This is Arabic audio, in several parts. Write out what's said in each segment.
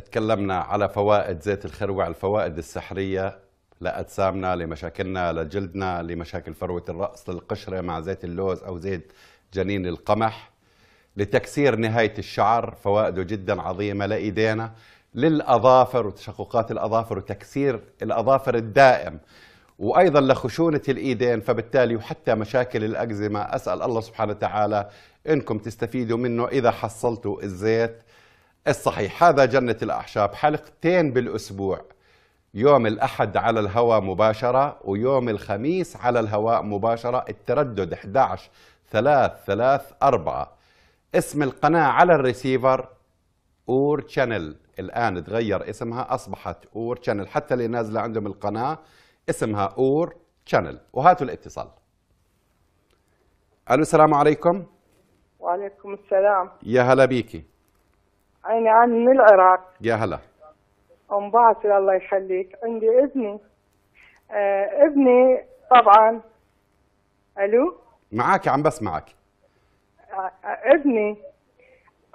تكلمنا على فوائد زيت الخروع الفوائد السحرية لأجسامنا لمشاكلنا لجلدنا لمشاكل فروة الرأس للقشرة مع زيت اللوز أو زيت جنين القمح لتكسير نهاية الشعر فوائده جدا عظيمة لإيدينا للأظافر وتشققات الأظافر وتكسير الأظافر الدائم وأيضا لخشونة الإيدين فبالتالي وحتى مشاكل الأكزيما أسأل الله سبحانه وتعالى إنكم تستفيدوا منه إذا حصلتوا الزيت الصحيح هذا جنة الأحشاب حلقتين بالأسبوع يوم الأحد على الهواء مباشرة ويوم الخميس على الهواء مباشرة التردد 11 3 3 4 اسم القناة على الريسيفر اور تشانل الآن تغير اسمها أصبحت اور تشانل حتى اللي نازلة عندهم القناة اسمها اور تشانل وهاتوا الاتصال ألو السلام عليكم وعليكم السلام يا هلا بيكي أنا عن من العراق يا هلا أم باسل الله يخليك عندي ابني آه ابني طبعا ألو معك عم بسمعك آه ابني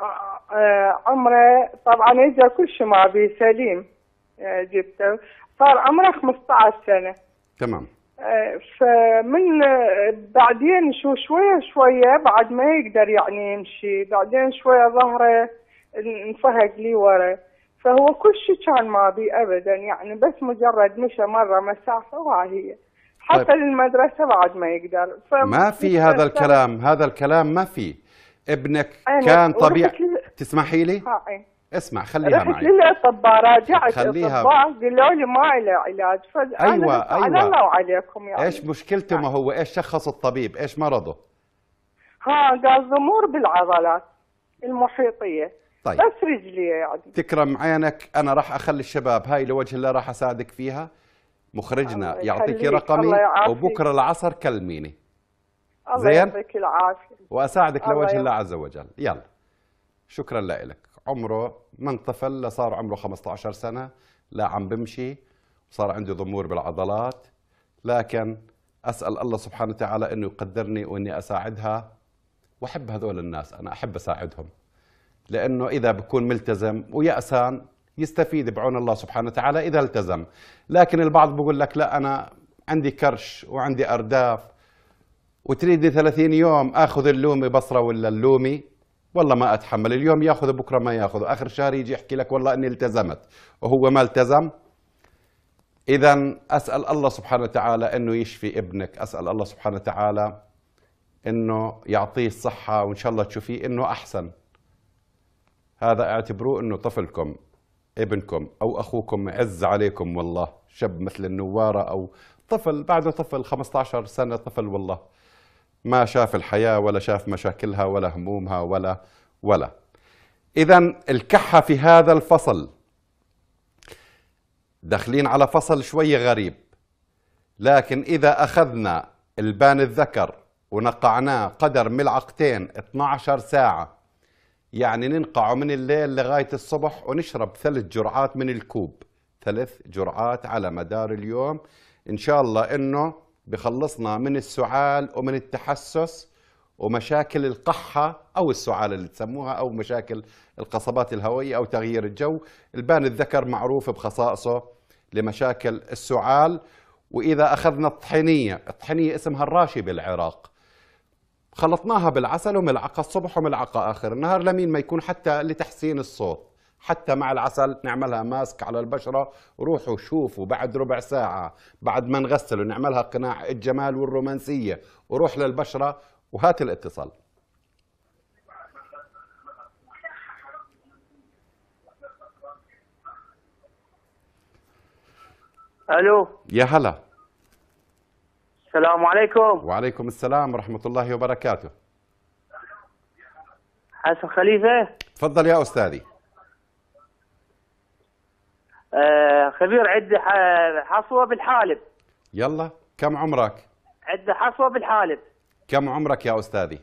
آه عمره طبعا اجى كل شيء ما بي سليم آه، جبته صار عمره 15 سنه تمام آه، فمن آه، بعدين شو شويه شويه بعد ما يقدر يعني يمشي بعدين شويه ظهره انفهق لي ورا فهو كل شيء كان ما بي ابدا يعني بس مجرد مشى مره مسافه وها هي طيب. حتى طيب. للمدرسه بعد ما يقدر ما في هذا الكلام هذا الكلام ما في ابنك كان طبيعي ل... تسمحي لي؟ هاي. إيه. اسمع خليها رحت معي رحت للاطباء راجعت خليها قالوا لي ما له علاج فانا ايوه ايوه على الله وعليكم يعني ايش مشكلته ما هو ايش شخص الطبيب ايش مرضه؟ ها قال ضمور بالعضلات المحيطيه طيب بس رجلي يعني تكرم عينك انا راح اخلي الشباب هاي لوجه الله راح اساعدك فيها مخرجنا يعطيكي رقمي وبكره العصر كلميني الله زين يعطيك العافيه واساعدك لوجه الله عز وجل يلا شكرا لك عمره من طفل لصار عمره 15 سنه لا عم بمشي وصار عندي ضمور بالعضلات لكن اسال الله سبحانه وتعالى انه يقدرني واني اساعدها واحب هذول الناس انا احب اساعدهم لأنه إذا بكون ملتزم ويأسان يستفيد بعون الله سبحانه وتعالى إذا التزم لكن البعض بيقول لك لا أنا عندي كرش وعندي أرداف وتريدني 30 يوم أخذ اللومي بصرة ولا اللومي والله ما أتحمل اليوم ياخذ بكرة ما ياخذ آخر شهر يجي يحكي لك والله أني التزمت وهو ما التزم إذا أسأل الله سبحانه وتعالى أنه يشفي ابنك أسأل الله سبحانه وتعالى أنه يعطيه الصحة وإن شاء الله تشوفيه أنه أحسن هذا اعتبروه انه طفلكم ابنكم او اخوكم عز عليكم والله شب مثل النواره او طفل بعده طفل 15 سنه طفل والله ما شاف الحياه ولا شاف مشاكلها ولا همومها ولا ولا اذا الكحه في هذا الفصل داخلين على فصل شوي غريب لكن اذا اخذنا البان الذكر ونقعناه قدر ملعقتين 12 ساعه يعني ننقع من الليل لغاية الصبح ونشرب ثلاث جرعات من الكوب ثلاث جرعات على مدار اليوم إن شاء الله إنه بخلصنا من السعال ومن التحسس ومشاكل القحة أو السعال اللي تسموها أو مشاكل القصبات الهوائية أو تغيير الجو البان الذكر معروف بخصائصه لمشاكل السعال وإذا أخذنا الطحينية الطحينية اسمها الراشي بالعراق خلطناها بالعسل وملعقة الصبح وملعقة آخر النهار لمين ما يكون حتى لتحسين الصوت حتى مع العسل نعملها ماسك على البشرة روحوا شوفوا بعد ربع ساعة بعد ما نغسل ونعملها قناع الجمال والرومانسية وروح للبشرة وهات الاتصال الو يا هلا السلام عليكم وعليكم السلام ورحمة الله وبركاته حسن خليفة تفضل يا أستاذي آه، خبير عد حصوة بالحالب يلا كم عمرك؟ عد حصوة بالحالب كم عمرك يا أستاذي؟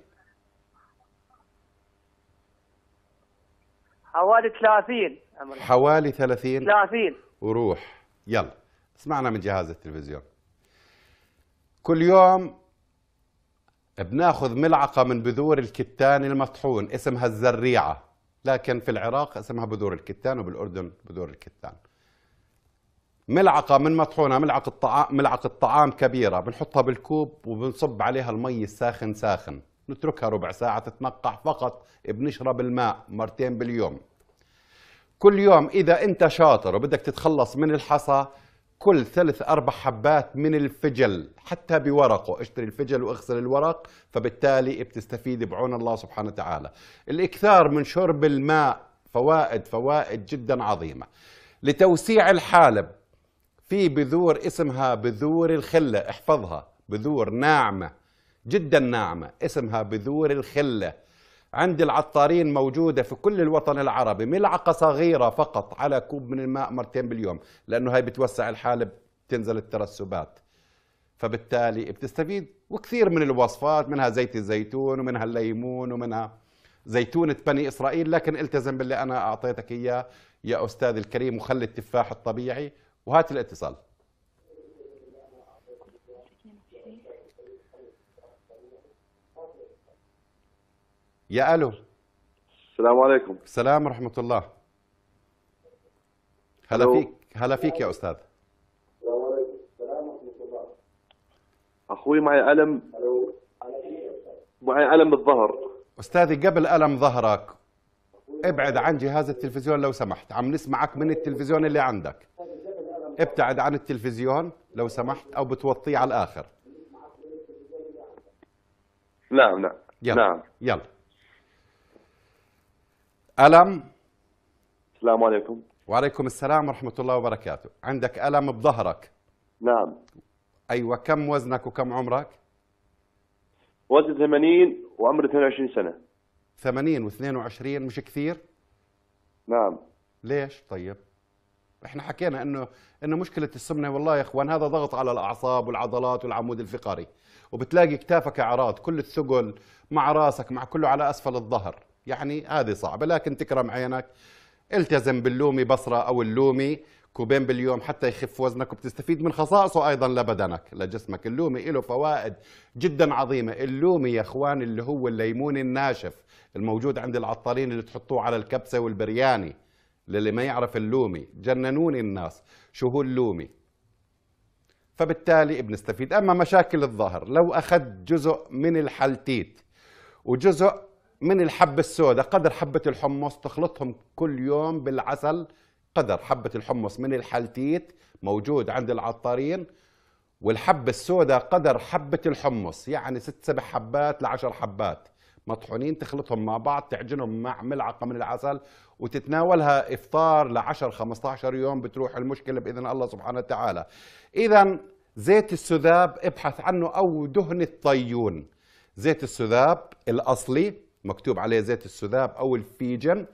حوالي 30 حوالي 30 30 وروح يلا اسمعنا من جهاز التلفزيون كل يوم بناخذ ملعقة من بذور الكتان المطحون اسمها الزريعة لكن في العراق اسمها بذور الكتان وبالأردن بذور الكتان ملعقة من مطحونة ملعقة طعام ملعقة طعام كبيرة بنحطها بالكوب وبنصب عليها المي الساخن ساخن نتركها ربع ساعة تتنقع فقط بنشرب الماء مرتين باليوم كل يوم إذا أنت شاطر وبدك تتخلص من الحصى كل ثلاث أربع حبات من الفجل حتى بورقه اشتري الفجل واغسل الورق فبالتالي بتستفيد بعون الله سبحانه وتعالى الإكثار من شرب الماء فوائد فوائد جدا عظيمة لتوسيع الحالب في بذور اسمها بذور الخلة احفظها بذور ناعمة جدا ناعمة اسمها بذور الخلة عند العطارين موجودة في كل الوطن العربي ملعقة صغيرة فقط على كوب من الماء مرتين باليوم لأنه هاي بتوسع الحالة بتنزل الترسبات فبالتالي بتستفيد وكثير من الوصفات منها زيت الزيتون ومنها الليمون ومنها زيتونة بني إسرائيل لكن التزم باللي أنا أعطيتك إياه يا أستاذ الكريم وخلي التفاح الطبيعي وهات الاتصال يا الو السلام عليكم السلام ورحمه الله هلا فيك هلا فيك يا استاذ السلام عليكم السلام ورحمه الله اخوي معي الم الو معي الم بالظهر استاذي قبل الم ظهرك ابعد عن جهاز التلفزيون لو سمحت عم نسمعك من التلفزيون اللي عندك ابتعد عن التلفزيون لو سمحت او بتوطيه على الاخر نعم نعم يلا نعم يلا ألم السلام عليكم وعليكم السلام ورحمة الله وبركاته عندك ألم بظهرك نعم أيوة كم وزنك وكم عمرك وزني 80 وعمري 22 سنة 80 و22 مش كثير نعم ليش طيب احنا حكينا انه انه مشكله السمنه والله يا اخوان هذا ضغط على الاعصاب والعضلات والعمود الفقري وبتلاقي كتافك اعراض كل الثقل مع راسك مع كله على اسفل الظهر يعني هذه صعبة لكن تكرم عينك التزم باللومي بصرة أو اللومي كوبين باليوم حتى يخف وزنك وبتستفيد من خصائصه ايضا لبدنك لجسمك اللومي له فوائد جدا عظيمه اللومي يا اخوان اللي هو الليمون الناشف الموجود عند العطارين اللي تحطوه على الكبسه والبرياني للي ما يعرف اللومي جننوني الناس شو هو اللومي فبالتالي بنستفيد اما مشاكل الظهر لو اخذت جزء من الحلتيت وجزء من الحبة السوداء قدر حبة الحمص تخلطهم كل يوم بالعسل قدر حبة الحمص من الحلتيت موجود عند العطارين والحبة السوداء قدر حبة الحمص يعني ست سبع حبات لعشر حبات مطحونين تخلطهم مع بعض تعجنهم مع ملعقة من العسل وتتناولها إفطار لعشر 15 يوم بتروح المشكلة بإذن الله سبحانه وتعالى إذا زيت السذاب ابحث عنه أو دهن الطيون زيت السذاب الأصلي مكتوب عليه زيت السذاب أو الفيجن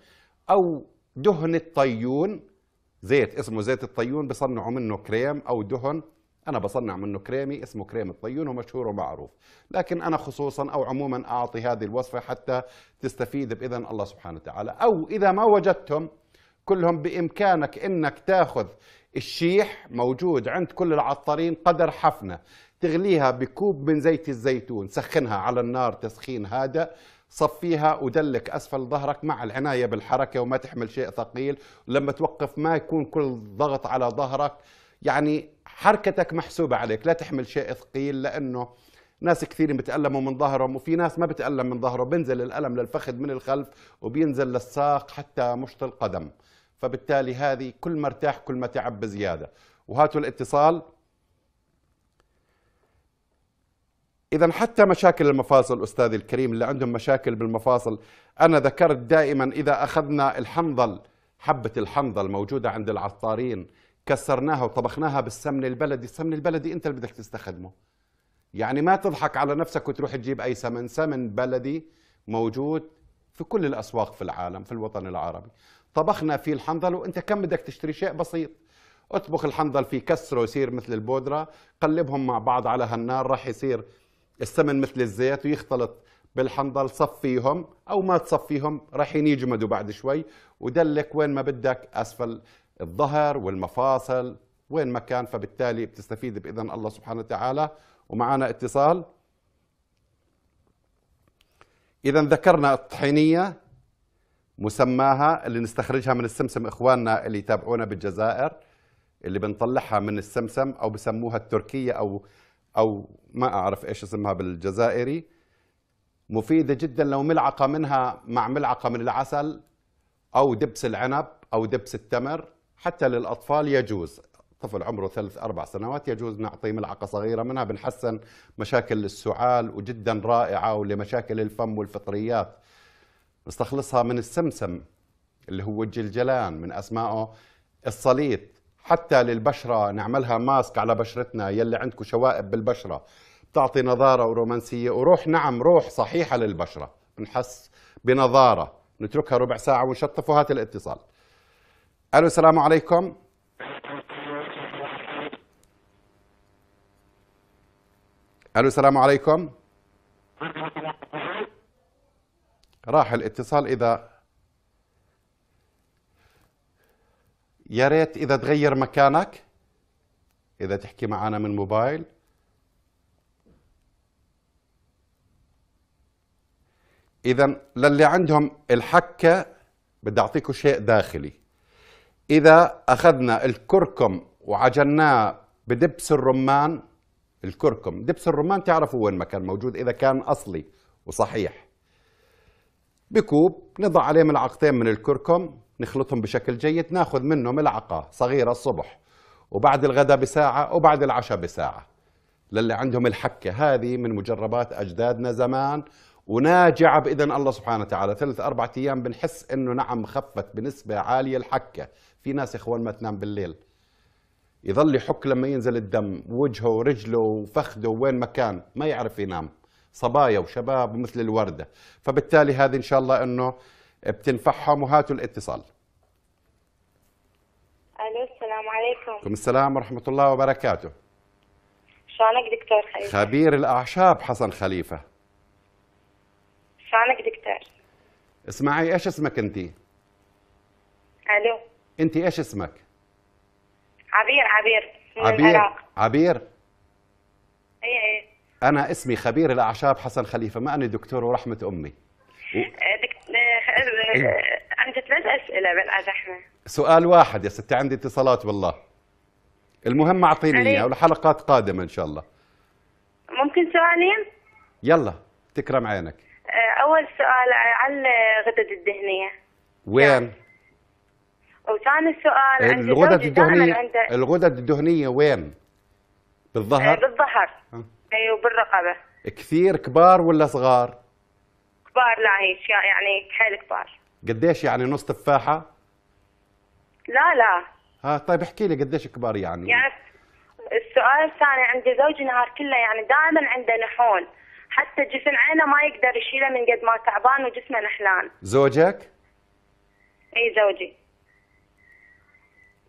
أو دهن الطيون زيت اسمه زيت الطيون بصنعوا منه كريم أو دهن أنا بصنع منه كريمي اسمه كريم الطيون ومشهور ومعروف لكن أنا خصوصا أو عموما أعطي هذه الوصفة حتى تستفيد بإذن الله سبحانه وتعالى أو إذا ما وجدتهم كلهم بإمكانك إنك تاخذ الشيح موجود عند كل العطارين قدر حفنة تغليها بكوب من زيت الزيتون سخنها على النار تسخين هادئ صفيها ودلك اسفل ظهرك مع العنايه بالحركه وما تحمل شيء ثقيل لما توقف ما يكون كل ضغط على ظهرك يعني حركتك محسوبه عليك لا تحمل شيء ثقيل لانه ناس كثير بتألموا من ظهرهم وفي ناس ما بتألم من ظهره بينزل الألم للفخذ من الخلف وبينزل للساق حتى مشط القدم فبالتالي هذه كل ما ارتاح كل ما تعب بزيادة وهاتوا الاتصال إذا حتى مشاكل المفاصل أستاذي الكريم اللي عندهم مشاكل بالمفاصل أنا ذكرت دائما إذا أخذنا الحنظل حبة الحنظل موجودة عند العطارين كسرناها وطبخناها بالسمن البلدي السمن البلدي أنت اللي بدك تستخدمه يعني ما تضحك على نفسك وتروح تجيب أي سمن سمن بلدي موجود في كل الأسواق في العالم في الوطن العربي طبخنا فيه الحنظل وانت كم بدك تشتري شيء بسيط اطبخ الحنظل فيه كسره يصير مثل البودرة قلبهم مع بعض على هالنار راح يصير السمن مثل الزيت ويختلط بالحنظل صفيهم او ما تصفيهم رايحين يجمدوا بعد شوي ودلك وين ما بدك اسفل الظهر والمفاصل وين ما كان فبالتالي بتستفيد باذن الله سبحانه وتعالى ومعنا اتصال اذا ذكرنا الطحينيه مسماها اللي نستخرجها من السمسم اخواننا اللي يتابعونا بالجزائر اللي بنطلعها من السمسم او بسموها التركيه او او ما اعرف ايش اسمها بالجزائري مفيده جدا لو ملعقه منها مع ملعقه من العسل او دبس العنب او دبس التمر حتى للاطفال يجوز طفل عمره ثلاث اربع سنوات يجوز نعطيه ملعقه صغيره منها بنحسن مشاكل السعال وجدا رائعه ولمشاكل الفم والفطريات نستخلصها من السمسم اللي هو الجلجلان من اسمائه الصليط حتى للبشرة نعملها ماسك على بشرتنا يلي عندكم شوائب بالبشرة بتعطي نظارة ورومانسية وروح نعم روح صحيحة للبشرة بنحس بنظارة نتركها ربع ساعة ونشطف وهات الاتصال ألو السلام عليكم ألو السلام عليكم راح الاتصال إذا يا ريت اذا تغير مكانك اذا تحكي معنا من موبايل اذا للي عندهم الحكه بدي اعطيكم شيء داخلي اذا اخذنا الكركم وعجناه بدبس الرمان الكركم دبس الرمان تعرفوا وين مكان موجود اذا كان اصلي وصحيح بكوب نضع عليه ملعقتين من الكركم نخلطهم بشكل جيد ناخذ منه ملعقة صغيرة الصبح وبعد الغداء بساعة وبعد العشاء بساعة للي عندهم الحكة هذه من مجربات أجدادنا زمان وناجعة بإذن الله سبحانه وتعالى ثلاث أربعة أيام بنحس إنه نعم خفت بنسبة عالية الحكة في ناس إخوان ما تنام بالليل يظل يحك لما ينزل الدم وجهه ورجله وفخده وين مكان ما يعرف ينام صبايا وشباب مثل الورده فبالتالي هذه ان شاء الله انه بتنفعهم وهاتوا الاتصال الو السلام عليكم وعليكم السلام ورحمه الله وبركاته شلونك دكتور خليفه خبير الاعشاب حسن خليفه شلونك دكتور اسمعي ايش اسمك انت الو انت ايش اسمك عبير عبير من عبير العراق عبير أنا اسمي خبير الأعشاب حسن خليفة ما أني دكتور ورحمة أمي و... عندي أه، أه، أه، إيه. ثلاث أسئلة بلا سؤال واحد يا ستي عندي اتصالات والله المهم أعطيني إياه والحلقات قادمة إن شاء الله ممكن سؤالين؟ يلا تكرم عينك أول سؤال على الغدد الدهنية وين؟ وثاني سؤال عندي الغدد الدهنية الغدد الدهنية وين؟ بالظهر؟ بالظهر ايوه بالرقبه كثير كبار ولا صغار؟ كبار لا هيك يعني حيل كبار قديش يعني نص تفاحه؟ لا لا ها آه، طيب احكي لي قديش كبار يعني؟ يعني السؤال الثاني عندي زوجي نهار كله يعني دائما عنده نحول حتى جسم عينه ما يقدر يشيله من قد ما تعبان وجسمه نحلان زوجك؟ اي زوجي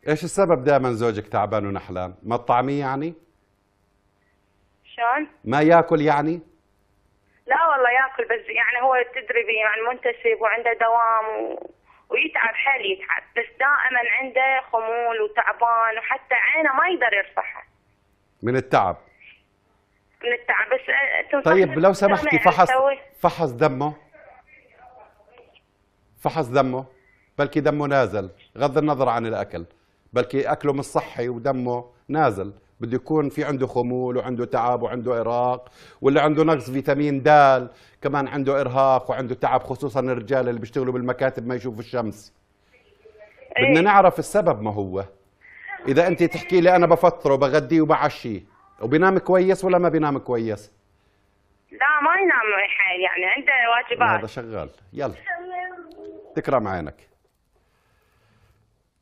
ايش السبب دائما زوجك تعبان ونحلان؟ ما تطعميه يعني؟ ما ياكل يعني؟ لا والله ياكل بس يعني هو تدري يعني منتسب وعنده دوام و... ويتعب حيل يتعب بس دائما عنده خمول وتعبان وحتى عينه ما يقدر يرفعها من التعب من التعب بس آه، طيب لو سمحتي يعني فحص فحص دمه فحص دمه بلكي دمه نازل غض النظر عن الاكل بلكي اكله مش صحي ودمه نازل بده يكون في عنده خمول وعنده تعب وعنده إرهاق واللي عنده نقص فيتامين د كمان عنده إرهاق وعنده تعب خصوصا الرجال اللي بيشتغلوا بالمكاتب ما يشوفوا الشمس أيه. بدنا نعرف السبب ما هو إذا أنت تحكي لي أنا بفطره بغديه وبعشيه وبينام كويس ولا ما بينام كويس؟ لا ما ينام حال يعني عنده واجبات هذا شغال يلا تكرم عينك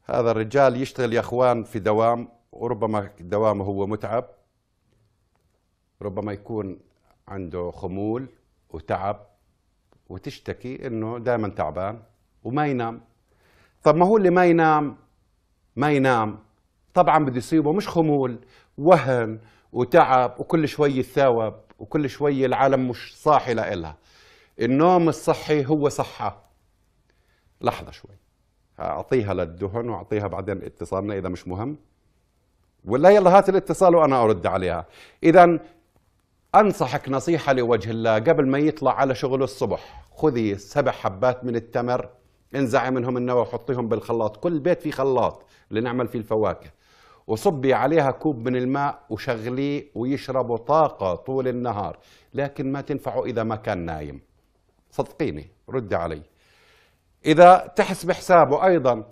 هذا الرجال يشتغل يا اخوان في دوام وربما دوامه هو متعب ربما يكون عنده خمول وتعب وتشتكي انه دائما تعبان وما ينام طب ما هو اللي ما ينام ما ينام طبعا بده يصيبه مش خمول وهن وتعب وكل شوي يتثاوب وكل شوي العالم مش صاحي لإلها النوم الصحي هو صحة لحظة شوي أعطيها للدهن وأعطيها بعدين اتصالنا إذا مش مهم ولا يلا هات الاتصال وانا ارد عليها اذا انصحك نصيحه لوجه الله قبل ما يطلع على شغل الصبح خذي سبع حبات من التمر انزعي منهم النوى وحطيهم بالخلاط كل بيت فيه خلاط اللي نعمل فيه الفواكه وصبي عليها كوب من الماء وشغليه ويشربوا طاقة طول النهار لكن ما تنفعه إذا ما كان نايم صدقيني رد علي إذا تحس حسابه أيضا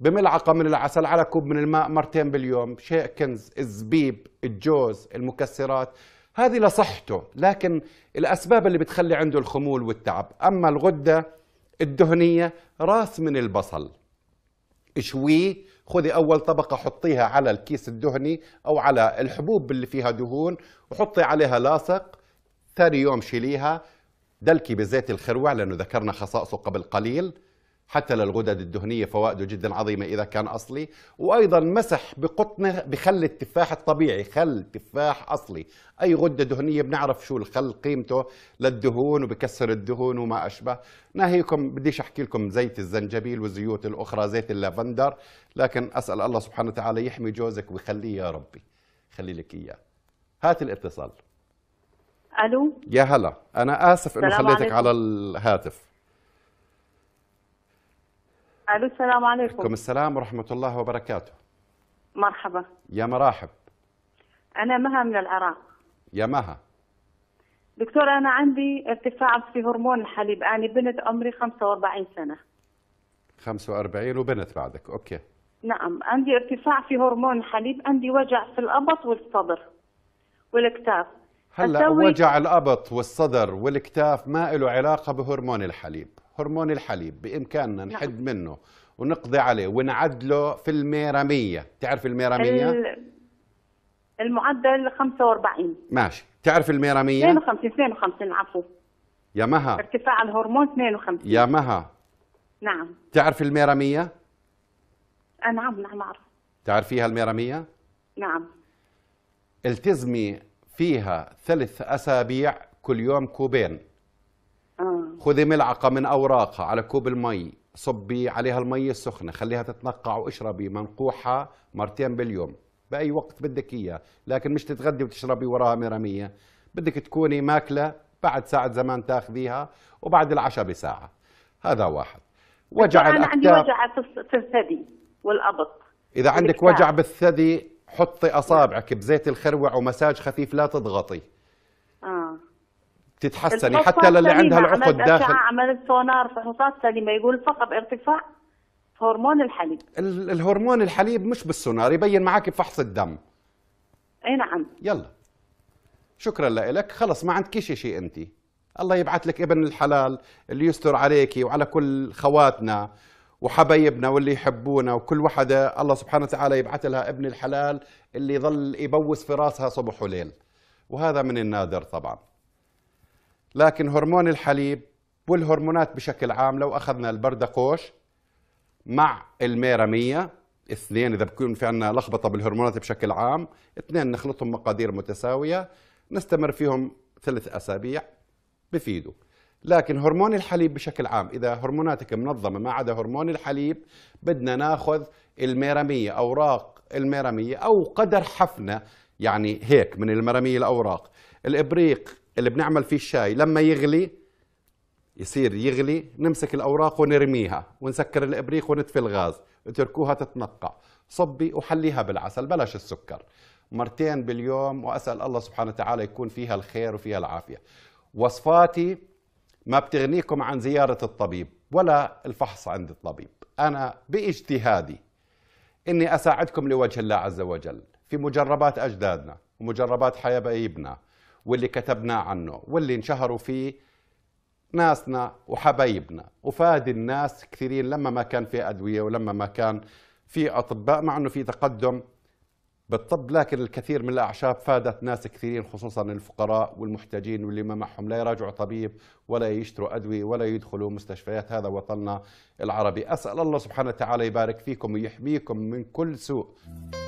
بملعقه من العسل على كوب من الماء مرتين باليوم شيء كنز الزبيب الجوز المكسرات هذه لصحته لكن الأسباب اللي بتخلي عنده الخمول والتعب أما الغدة الدهنية راس من البصل اشويه خذي أول طبقة حطيها على الكيس الدهني أو على الحبوب اللي فيها دهون وحطي عليها لاصق ثاني يوم شيليها دلكي بزيت الخروع لأنه ذكرنا خصائصه قبل قليل حتى للغدد الدهنية فوائده جدا عظيمة إذا كان أصلي وأيضا مسح بقطنه بخل التفاح الطبيعي خل تفاح أصلي أي غدة دهنية بنعرف شو الخل قيمته للدهون وبكسر الدهون وما أشبه ناهيكم بديش أحكي لكم زيت الزنجبيل والزيوت الأخرى زيت اللافندر لكن أسأل الله سبحانه وتعالى يحمي جوزك ويخليه يا ربي خلي لك إياه هات الاتصال ألو يا هلا أنا آسف أنه خليتك عليكم. على الهاتف الو السلام عليكم وعليكم السلام ورحمه الله وبركاته مرحبا يا مراحب انا مها من العراق يا مها دكتور انا عندي ارتفاع في هرمون الحليب انا بنت عمري 45 سنه 45 وبنت بعدك اوكي نعم عندي ارتفاع في هرمون الحليب عندي وجع في الابط والصدر والاكتاف هلا وجع الابط والصدر والاكتاف ما له علاقه بهرمون الحليب هرمون الحليب بإمكاننا نعم. نحد منه ونقضي عليه ونعدله في الميرامية تعرف الميرامية؟ المعدل 45 ماشي تعرف الميرامية؟ 52 52 عفوا يا مها ارتفاع الهرمون 52 يا مها نعم تعرف الميرامية؟ أه، نعم نعم أعرف تعرفيها الميرامية؟ نعم التزمي فيها ثلاث أسابيع كل يوم كوبين خذي ملعقة من أوراقها على كوب المي صبي عليها المي السخنة خليها تتنقع واشربي منقوحة مرتين باليوم بأي وقت بدك إياه لكن مش تتغدي وتشربي وراها ميرامية بدك تكوني ماكلة بعد ساعة زمان تاخذيها وبعد العشاء بساعة هذا واحد وجع أنا عندي وجع في الثدي والأبط إذا عندك وجع بالثدي حطي أصابعك بزيت الخروع ومساج خفيف لا تضغطي تتحسني حتى للي عندها العقد داخل عملت سونار فحوصات سليمه يقول فقط ارتفاع هرمون الحليب الهرمون الحليب مش بالسونار يبين معك بفحص الدم اي نعم يلا شكرا لك خلص ما عندك شيء انت الله يبعث لك ابن الحلال اللي يستر عليكي وعلى كل خواتنا وحبايبنا واللي يحبونا وكل وحدة الله سبحانه وتعالى يبعث لها ابن الحلال اللي يظل يبوس في راسها صبح وليل وهذا من النادر طبعا لكن هرمون الحليب والهرمونات بشكل عام لو اخذنا البردقوش مع الميرميه اثنين اذا بكون في عندنا لخبطه بالهرمونات بشكل عام اثنين نخلطهم مقادير متساويه نستمر فيهم ثلاث اسابيع بفيدوا لكن هرمون الحليب بشكل عام اذا هرموناتك منظمه ما عدا هرمون الحليب بدنا ناخذ الميرميه اوراق الميرميه او قدر حفنه يعني هيك من الميرميه الاوراق الابريق اللي بنعمل فيه الشاي لما يغلي يصير يغلي نمسك الأوراق ونرميها ونسكر الإبريق ونطفي الغاز اتركوها تتنقع صبي وحليها بالعسل بلاش السكر مرتين باليوم وأسأل الله سبحانه وتعالى يكون فيها الخير وفيها العافية وصفاتي ما بتغنيكم عن زيارة الطبيب ولا الفحص عند الطبيب أنا باجتهادي إني أساعدكم لوجه الله عز وجل في مجربات أجدادنا ومجربات حبايبنا واللي كتبناه عنه واللي انشهروا فيه ناسنا وحبايبنا وفاد الناس كثيرين لما ما كان في أدوية ولما ما كان في أطباء مع أنه في تقدم بالطب لكن الكثير من الأعشاب فادت ناس كثيرين خصوصا الفقراء والمحتاجين واللي ما معهم لا يراجعوا طبيب ولا يشتروا أدوية ولا يدخلوا مستشفيات هذا وطننا العربي أسأل الله سبحانه وتعالى يبارك فيكم ويحميكم من كل سوء